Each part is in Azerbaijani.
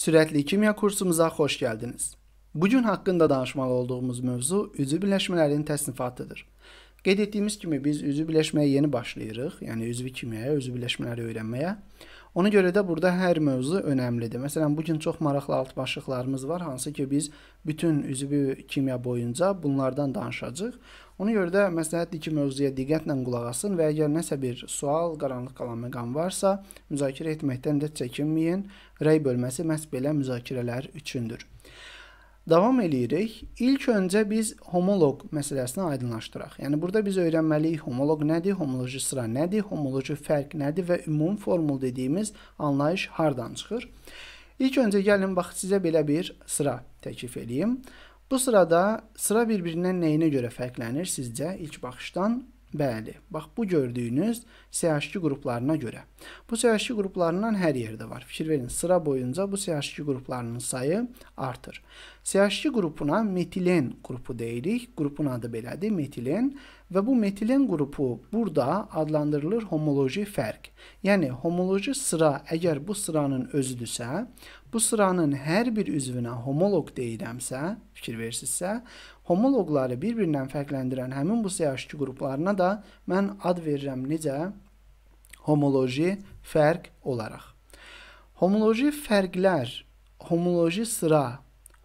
Sürətli kimya kursumuza xoş gəldiniz. Bu gün haqqında danışmalı olduğumuz mövzu üzvü birləşmələrin təsnifatıdır. Qeyd etdiyimiz kimi biz üzvü birləşməyə yeni başlayırıq, yəni üzvü kimyaya, üzvü birləşmələri öyrənməyə. Ona görə də burada hər mövzu önəmlidir. Məsələn, bu gün çox maraqlı alt başlıqlarımız var, hansı ki biz bütün üzvü kimya boyunca bunlardan danışacağıq. Ona görə də məsləhətdir ki, mövzuya diqqətlə qulaq asın və əgər nəsə bir sual, qaranlıq qalan məqam varsa, müzakirə etməkdən də çəkinməyin. Rəy bölməsi məhz belə müzakirələr üçündür. Davam eləyirik. İlk öncə biz homoloq məsələsini aydınlaşdıraq. Yəni burada biz öyrənməliyik homoloq nədir, homoloji sıra nədir, homoloji fərq nədir və ümumi formul dediyimiz anlayış hardan çıxır? İlk öncə gəlin bax sizə belə bir sıra təklif edeyim. Bu sırada sıra bir-birindən nəyinə görə fərqlənir sizcə ilk baxışdan? Bəli, bax bu gördüyünüz CH2 qruplarına görə. Bu CH2 qruplarından hər yerdə var. Fikir verin, sıra boyunca bu CH2 qruplarının sayı artır. CH2 qrupuna metilen qrupu deyirik. Qrupun adı belədir, metilen və bu metilen qrupu burada adlandırılır homoloji fərq. Yəni homoloji sıra əgər bu sıranın özüdürsə, bu sıranın hər bir üzvünə homoloq deyirəmsə, fikir verirsinizsə, Homoloqları bir-birindən fərqləndirən həmin bu siyahı qruplarına da mən ad verirəm necə? Homoloji fərq olaraq. Homoloji fərqlər, homoloji sıra,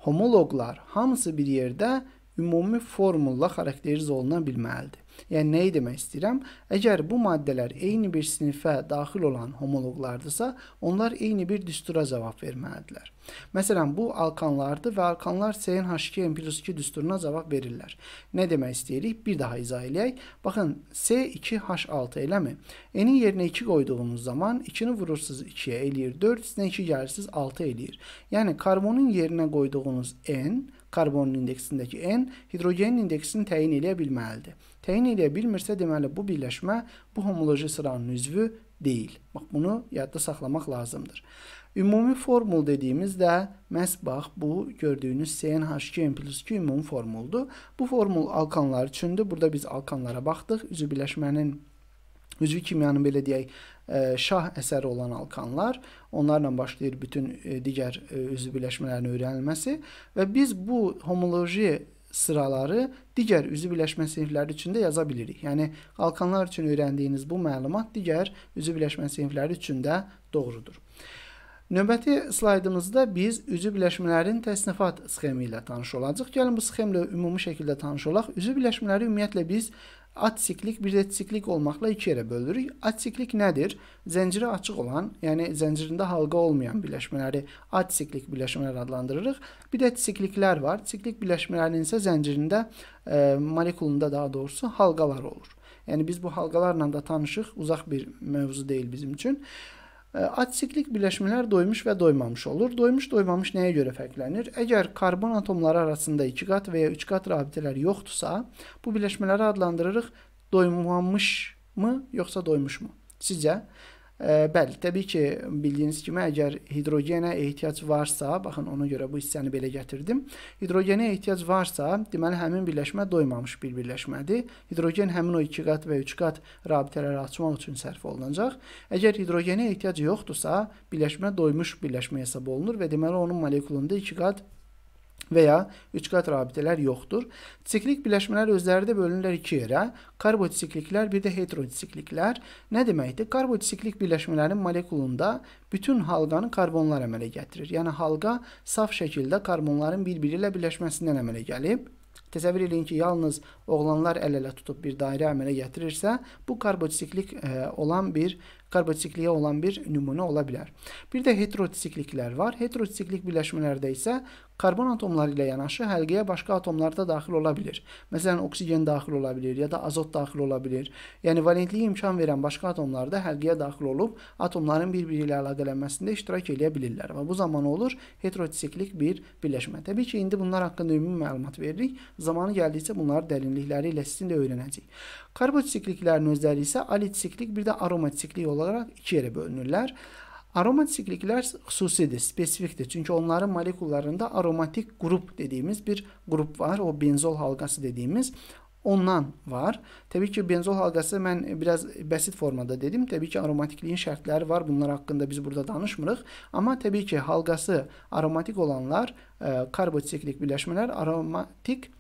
homoloqlar hamısı bir yerdə ümumi formulla xarakterizə oluna bilməlidir. Yəni nə demək istəyirəm? Əgər bu maddələr eyni bir sinifə daxil olan homoloqlardırsa, onlar eyni bir düstura cavab verməlidirlər. Məsələn, bu alkanlardır və alkanlar CnH2n+2 düsturuna cavab verirlər. Nə demək istəyirik? Bir daha izah eləyək. Baxın, C2H6 eləmi? N-in yerinə 2 qoyduğumuz zaman 2-ni vurursunuz 2-yə eləyir 4, üstünə 2 gəlirsiniz 6 eləyir. Yəni karbonun yerinə qoyduğunuz N karbonun indeksindəki n hidrogenin indeksini təyin eləyə bilməlidir. Təyin eləyə bilmirsə, deməli bu birləşmə bu homoloji sıranın üzvü deyil. Bax bunu yadda saxlamaq lazımdır. Ümumi formul dediyimizdə məhz bax bu gördüyünüz CnH2n plus 2 ümumi formuldur. Bu formul alkanlar üçündür. Burada biz alkanlara baxdıq. Üzü birləşmənin Üzvi kimyanın belə deyək e, şah əsəri olan alkanlar, onlarla başlayır bütün e, digər e, üzvü birləşmələrin öyrənilməsi və biz bu homoloji sıraları digər üzü birləşmə sinifləri üçün də yaza bilirik. Yəni alkanlar üçün öyrəndiyiniz bu məlumat digər üzü birləşmə sinifləri üçün də doğrudur. Növbəti slaydımızda biz üzü birləşmələrin təsnifat sxemi ilə tanış olacağıq. Gəlin bu sxemlə ümumi şəkildə tanış olaq. Üzü birləşmələri ümumiyyətlə biz asiklik bir də siklik olmaqla iki yerə bölürük. Asiklik nədir? Zənciri açıq olan, yəni zəncirində halqa olmayan birləşmələri asiklik birləşmələr adlandırırıq. Bir də sikliklər var. Siklik birləşmələrinin isə zəncirində e, molekulunda daha doğrusu halqalar olur. Yəni biz bu halqalarla da tanışıq, uzaq bir mövzu deyil bizim üçün. E, Atiklik birləşmələr doymuş və doymamış olur. Doymuş doymamış nəyə görə fərqlənir? Əgər karbon atomları arasında 2 qat və ya 3 qat rabitələr yoxdursa, bu birləşmələri adlandırırıq doymamış mı yoxsa doymuşmu? Sizcə? Bəli, təbii ki, bildiyiniz kimi əgər hidrogenə ehtiyac varsa, baxın ona görə bu hissəni belə gətirdim. Hidrogenə ehtiyac varsa, deməli həmin birləşmə doymamış bir birləşmədir. Hidrogen həmin o 2 qat və 3 qat rabitələri açmaq üçün sərf olunacaq. Əgər hidrogenə ehtiyac yoxdursa, birləşmə doymuş birləşmə hesab olunur və deməli onun molekulunda 2 qat və ya üçqat rabitələr yoxdur. Siklik birləşmələr özləri də bölünürlər iki yerə. Karbotikliklər, bir də heterotikliklər. Nə deməkdir? Karbotiklik birləşmələrin molekulunda bütün halqanı karbonlar əmələ gətirir. Yəni halqa saf şəkildə karbonların bir-biri ilə birləşməsindən əmələ gəlib. Təsəvvür edin ki, yalnız oğlanlar əl-ələ tutub bir dairə əmələ gətirirsə, bu karbotiklik e, olan bir karbotikliyə olan bir nümunə ola bilər. Bir də heterotikliklər var. Heterotiklik birləşmələrdə isə karbon atomları ilə yanaşı həlqəyə başqa atomlar da daxil ola bilir. Məsələn, oksigen daxil ola bilir ya da azot daxil ola bilir. Yəni valentliyə imkan verən başqa atomlar da həlqəyə daxil olub atomların bir-biri ilə əlaqələnməsində iştirak eləyə bilirlər və bu zaman olur heterotiklik bir birləşmə. Təbii ki, indi bunlar haqqında ümumi məlumat veririk. Zamanı gəldikcə bunları dərinlikləri ilə sizin də öyrənəcəyik. Karbotikliklərin özləri isə alitiklik, bir də aromatiklik ola olaraq iki yerə bölünürlər. Aromatikliklər xüsusidir, spesifikdir. Çünki onların molekullarında aromatik qrup dediyimiz bir qrup var. O benzol halqası dediyimiz ondan var. Təbii ki, benzol halqası mən biraz bəsit formada dedim. Təbii ki, aromatikliyin şərtləri var. Bunlar haqqında biz burada danışmırıq. Amma təbii ki, halqası aromatik olanlar, e, karbosiklik birləşmələr aromatik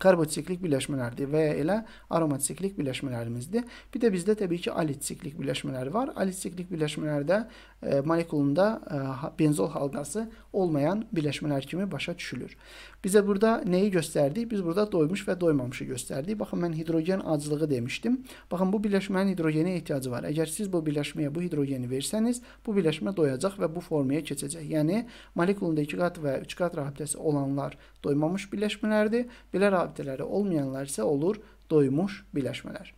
karbosiklik birləşmələrdir və ya elə aromatiklik birləşmələrimizdir. Bir də bizdə təbii ki, alitiklik birləşmələri var. Alitiklik birləşmələrdə e, molekulunda e, benzol halqası olmayan birləşmələr kimi başa düşülür. Bizə burada nəyi göstərdik? Biz burada doymuş və doymamışı göstərdik. Baxın, mən hidrogen aclığı demişdim. Baxın, bu birləşmənin hidrogenə ehtiyacı var. Əgər siz bu birləşməyə bu hidrogeni versəniz, bu birləşmə doyacaq və bu formaya keçəcək. Yəni, molekulunda 2 qat və 3 qat rabitəsi olanlar doymamış birləşmələrdir. Belə maddeləri olmayanlar isə olur doymuş birləşmələr.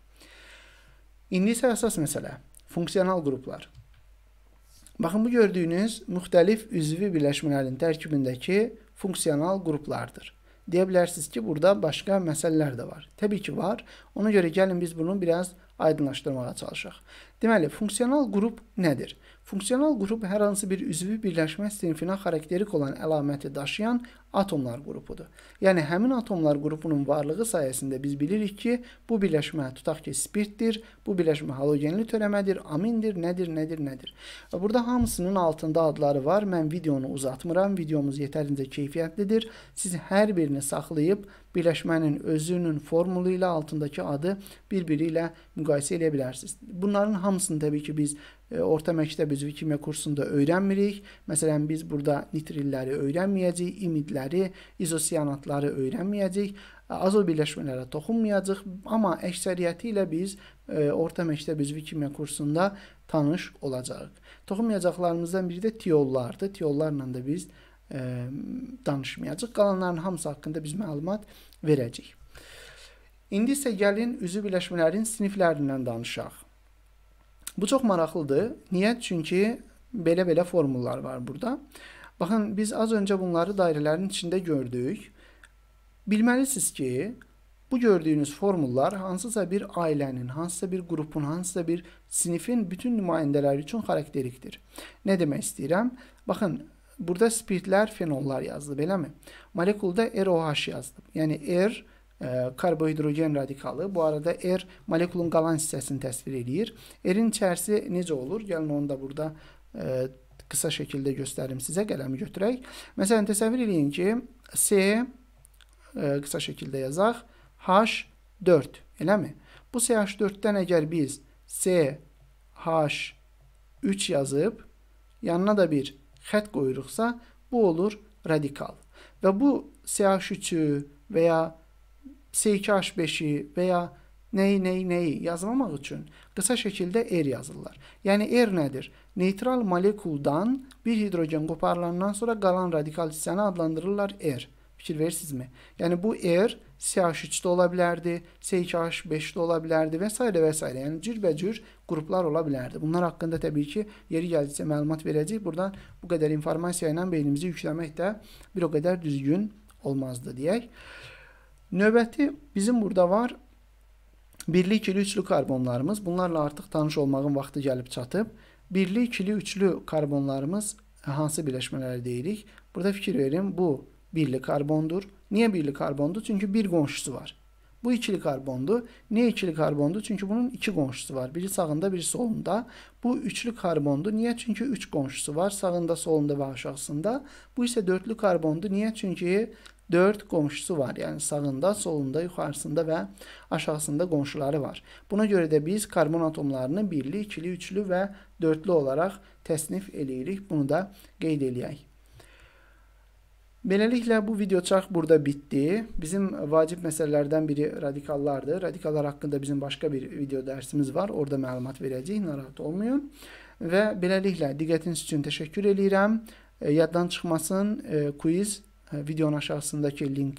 İndi isə əsas məsələ funksional qruplar. Baxın, bu gördüyünüz müxtəlif üzvi birləşmələrin tərkibindəki funksional qruplardır. Deyə bilərsiniz ki, burada başqa məsələlər də var. Təbii ki, var. Ona görə gəlin biz bunu biraz aydınlaşdırmağa çalışaq. Deməli, funksional qrup nədir? Funksional qrup hər hansı bir üzvü birləşmə sinfinə xarakterik olan əlaməti daşıyan atomlar qrupudur. Yəni, həmin atomlar qrupunun varlığı sayəsində biz bilirik ki, bu birləşmə tutaq ki, spirtdir, bu birləşmə halogenli törəmədir, amindir, nədir, nədir, nədir. Burada hamısının altında adları var. Mən videonu uzatmıram. Videomuz yetərincə keyfiyyətlidir. Siz hər birini saxlayıb birləşmənin özünün formulu ilə altındakı adı bir-biri ilə müqayisə edə bilərsiniz. Bunların hamısı hamısını təbii ki biz e, orta məktəb üzvü kimya kursunda öyrənmirik. Məsələn biz burada nitrilləri öyrənməyəcəyik, imidləri, izosianatları öyrənməyəcəyik azot birləşmələrə toxunmayacaq, amma əksəriyyəti ilə biz e, orta məktəb üzvü kimya kursunda tanış olacağıq. Toxunmayacaqlarımızdan biri də tiollardır. Tiollarla da biz e, danışmayacaq. Qalanların hamısı haqqında biz məlumat verəcəyik. İndi isə gəlin üzvü birləşmələrin siniflərindən danışaq. Bu çox maraqlıdır. Niyə? Çünki belə-belə formullar var burada. Baxın, biz az öncə bunları dairələrin içində gördük. Bilməlisiniz ki, bu gördüyünüz formullar hansısa bir ailənin, hansısa bir qrupun, hansısa bir sinifin bütün nümayəndələri üçün xarakterikdir. Nə demək istəyirəm? Baxın, burada spirtlər, fenollar yazdı, beləmi? Molekulda ROH yazdım. Yəni R karbohidrogen radikalı. Bu arada R er molekulun qalan hissəsini təsvir eləyir. R-in içərisi necə olur? Gəlin onu da burada e, qısa şəkildə göstərim sizə. Qələmi götürək. Məsələn, təsəvvür eləyin ki, S e, qısa şəkildə yazaq. H4, eləmi? Bu CH4-dən əgər biz CH3 yazıb, yanına da bir xət qoyuruqsa, bu olur radikal. Və bu CH3-ü və ya S2H5-i və ya nəyi, nəyi, nəyi yazmamaq üçün qısa şəkildə R yazırlar. Yəni R nədir? Neytral molekuldan bir hidrogen qoparılandan sonra qalan radikal hissəni adlandırırlar R. Fikir verirsinizmi? Yəni bu R CH3-də ola bilərdi, C2H5-də ola bilərdi və s. və s. Yəni cürbəcür qruplar ola bilərdi. Bunlar haqqında təbii ki, yeri gəldikcə məlumat verəcək. Buradan bu qədər informasiya ilə beynimizi yükləmək də bir o qədər düzgün olmazdı deyək. Növbəti bizim burada var birli, ikili, üçlü karbonlarımız. Bunlarla artıq tanış olmağın vaxtı gəlib çatıb. Birli, ikili, üçlü karbonlarımız hansı birləşmələri deyirik? Burada fikir verin, bu birli karbondur. Niyə birli karbondur? Çünki bir qonşusu var. Bu ikili karbondur. Niyə ikili karbondur? Çünki bunun iki qonşusu var. Biri sağında, biri solunda. Bu üçlü karbondur. Niyə? Çünki üç qonşusu var. Sağında, solunda və aşağısında. Bu isə dörtlü karbondur. Niyə? Çünki 4 qonşusu var. Yəni sağında, solunda, yuxarısında və aşağısında qonşuları var. Buna görə də biz karbon atomlarını birli, ikili, üçlü və dördlü olaraq təsnif eləyirik. Bunu da qeyd eləyək. Beləliklə bu videoçarx burada bitdi. Bizim vacib məsələlərdən biri radikallardır. Radikallar haqqında bizim başqa bir video dərsimiz var. Orada məlumat verəcəyik, narahat olmayın. Və beləliklə diqqətiniz üçün təşəkkür eləyirəm. E, yaddan çıxmasın, e, quiz videonun aşağısındakı link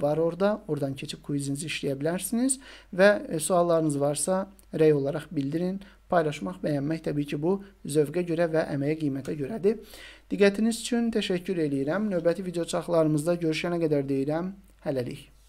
var orada. Oradan keçib quizinizi işləyə bilərsiniz və e, suallarınız varsa rəy olaraq bildirin. Paylaşmaq, bəyənmək təbii ki, bu zövqə görə və əməyə qiymətə görədir. Diqqətiniz üçün təşəkkür eləyirəm. Növbəti video çaxlarımızda görüşənə qədər deyirəm. Hələlik.